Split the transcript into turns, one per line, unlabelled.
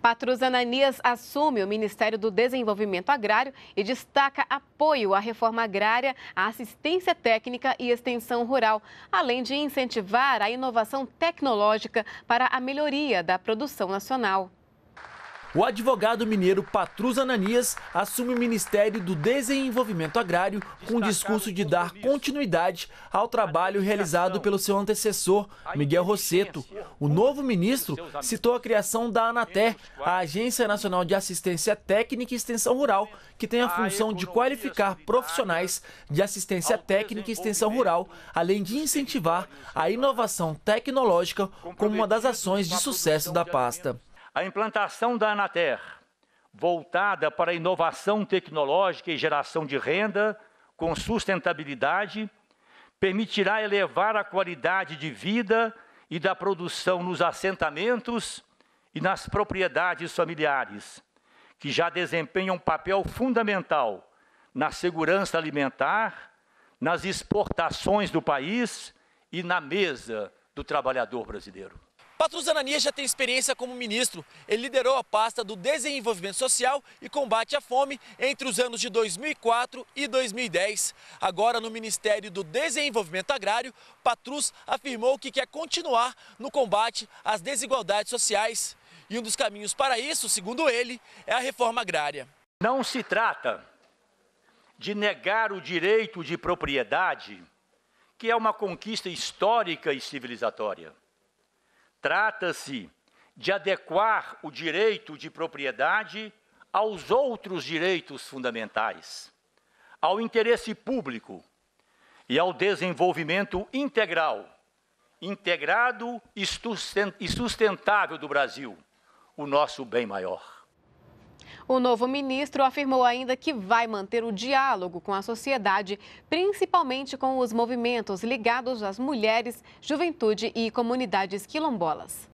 Patrus Ananias assume o Ministério do Desenvolvimento Agrário e destaca apoio à reforma agrária, à assistência técnica e extensão rural, além de incentivar a inovação tecnológica para a melhoria da produção nacional.
O advogado mineiro Patrus Ananias assume o Ministério do Desenvolvimento Agrário com o discurso de dar continuidade ao trabalho realizado pelo seu antecessor, Miguel Rosseto. O novo ministro citou a criação da ANATE, a Agência Nacional de Assistência Técnica e Extensão Rural, que tem a função de qualificar profissionais de assistência técnica e extensão rural, além de incentivar a inovação tecnológica como uma das ações de sucesso da pasta. A
implantação da Anater, voltada para inovação tecnológica e geração de renda com sustentabilidade, permitirá elevar a qualidade de vida e da produção nos assentamentos e nas propriedades familiares, que já desempenham um papel fundamental na segurança alimentar, nas exportações do país e na mesa do trabalhador brasileiro.
Patrus Ananias já tem experiência como ministro. Ele liderou a pasta do Desenvolvimento Social e Combate à Fome entre os anos de 2004 e 2010. Agora, no Ministério do Desenvolvimento Agrário, Patrus afirmou que quer continuar no combate às desigualdades sociais. E um dos caminhos para isso, segundo ele, é a reforma agrária.
Não se trata de negar o direito de propriedade, que é uma conquista histórica e civilizatória. Trata-se de adequar o direito de propriedade aos outros direitos fundamentais, ao interesse público e ao desenvolvimento integral, integrado e sustentável do Brasil, o nosso bem maior.
O novo ministro afirmou ainda que vai manter o diálogo com a sociedade, principalmente com os movimentos ligados às mulheres, juventude e comunidades quilombolas.